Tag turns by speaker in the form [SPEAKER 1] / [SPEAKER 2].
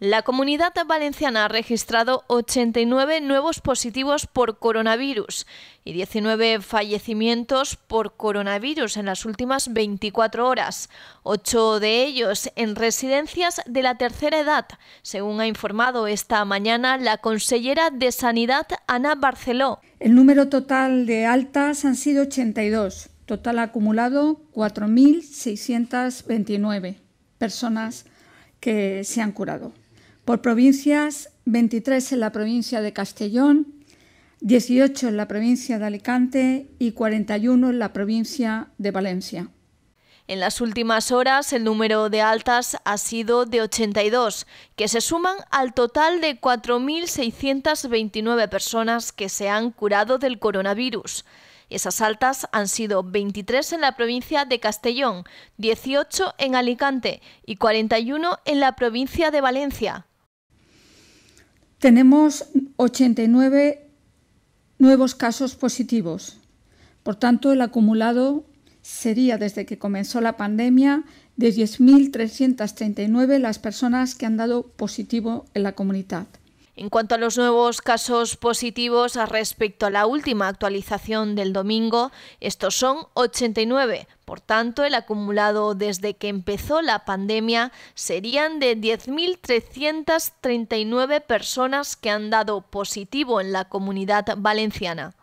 [SPEAKER 1] La comunidad valenciana ha registrado 89 nuevos positivos por coronavirus y 19 fallecimientos por coronavirus en las últimas 24 horas, ocho de ellos en residencias de la tercera edad, según ha informado esta mañana la consellera de Sanidad Ana Barceló.
[SPEAKER 2] El número total de altas han sido 82, total acumulado 4.629 personas que se han curado. Por provincias, 23 en la provincia de Castellón, 18 en la provincia de Alicante y 41 en la provincia de Valencia.
[SPEAKER 1] En las últimas horas, el número de altas ha sido de 82, que se suman al total de 4.629 personas que se han curado del coronavirus. Esas altas han sido 23 en la provincia de Castellón, 18 en Alicante y 41 en la provincia de
[SPEAKER 2] Valencia. Tenemos 89 nuevos casos positivos. Por tanto, el acumulado sería desde que comenzó la pandemia de 10.339 las personas que han dado positivo en la comunidad.
[SPEAKER 1] En cuanto a los nuevos casos positivos respecto a la última actualización del domingo, estos son 89. Por tanto, el acumulado desde que empezó la pandemia serían de 10.339 personas que han dado positivo en la comunidad valenciana.